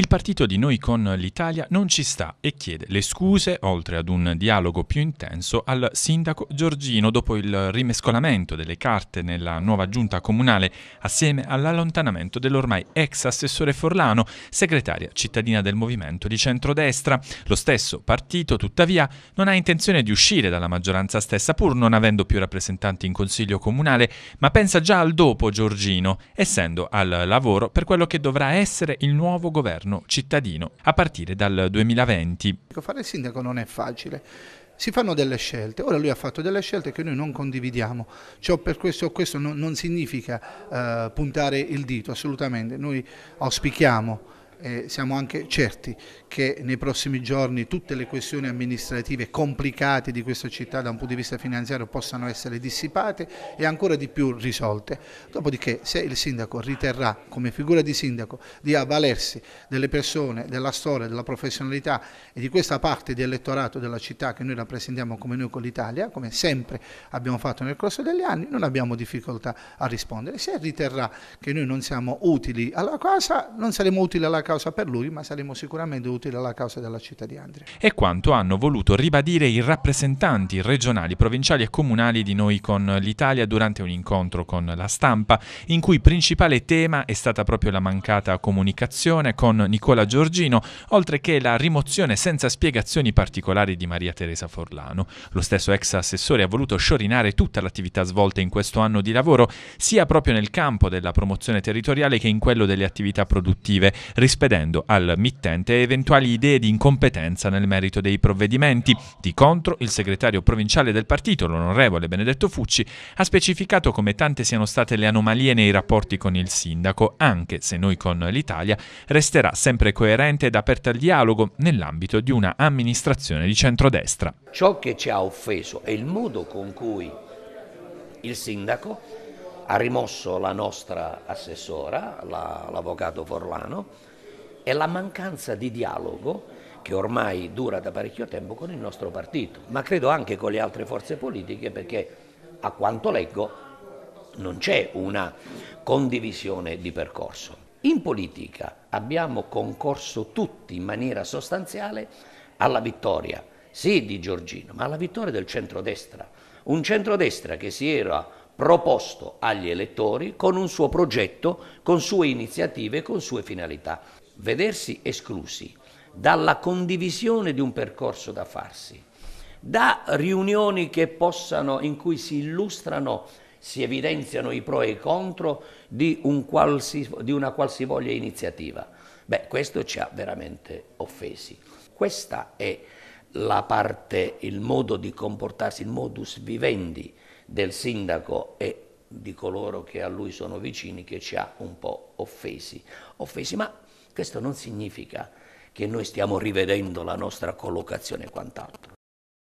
Il partito di Noi con l'Italia non ci sta e chiede le scuse, oltre ad un dialogo più intenso, al sindaco Giorgino dopo il rimescolamento delle carte nella nuova giunta comunale, assieme all'allontanamento dell'ormai ex assessore Forlano, segretaria cittadina del movimento di centrodestra. Lo stesso partito, tuttavia, non ha intenzione di uscire dalla maggioranza stessa, pur non avendo più rappresentanti in consiglio comunale, ma pensa già al dopo Giorgino, essendo al lavoro per quello che dovrà essere il nuovo governo governo cittadino a partire dal 2020. Fare il sindaco non è facile si fanno delle scelte. Ora lui ha fatto delle scelte che noi non condividiamo. Cioè, per questo, questo non, non significa eh, puntare il dito, assolutamente. Noi auspichiamo eh, siamo anche certi che nei prossimi giorni tutte le questioni amministrative complicate di questa città da un punto di vista finanziario possano essere dissipate e ancora di più risolte. Dopodiché se il sindaco riterrà come figura di sindaco di avvalersi delle persone, della storia, della professionalità e di questa parte di elettorato della città che noi rappresentiamo come noi con l'Italia, come sempre abbiamo fatto nel corso degli anni, non abbiamo difficoltà a rispondere. Se riterrà che noi non siamo utili alla casa, non saremo utili alla casa causa per lui, ma saremo sicuramente utili alla causa della città di Andria. E quanto hanno voluto ribadire i rappresentanti regionali, provinciali e comunali di noi con l'Italia durante un incontro con la stampa, in cui principale tema è stata proprio la mancata comunicazione con Nicola Giorgino, oltre che la rimozione senza spiegazioni particolari di Maria Teresa Forlano. Lo stesso ex assessore ha voluto sciorinare tutta l'attività svolta in questo anno di lavoro, sia proprio nel campo della promozione territoriale che in quello delle attività produttive, rispondendo espedendo al mittente eventuali idee di incompetenza nel merito dei provvedimenti. Di contro, il segretario provinciale del partito, l'onorevole Benedetto Fucci, ha specificato come tante siano state le anomalie nei rapporti con il sindaco, anche se noi con l'Italia resterà sempre coerente ed aperta al dialogo nell'ambito di una amministrazione di centrodestra. Ciò che ci ha offeso è il modo con cui il sindaco ha rimosso la nostra assessora, l'avvocato Forlano, è la mancanza di dialogo che ormai dura da parecchio tempo con il nostro partito, ma credo anche con le altre forze politiche perché a quanto leggo non c'è una condivisione di percorso. In politica abbiamo concorso tutti in maniera sostanziale alla vittoria, sì di Giorgino, ma alla vittoria del centrodestra. Un centrodestra che si era proposto agli elettori con un suo progetto, con sue iniziative, con sue finalità vedersi esclusi dalla condivisione di un percorso da farsi, da riunioni possano, in cui si illustrano, si evidenziano i pro e i contro di, un qualsi, di una qualsivoglia iniziativa. Beh, questo ci ha veramente offesi. Questa è la parte, il modo di comportarsi, il modus vivendi del sindaco e di coloro che a lui sono vicini che ci ha un po' offesi. offesi ma questo non significa che noi stiamo rivedendo la nostra collocazione e quant'altro.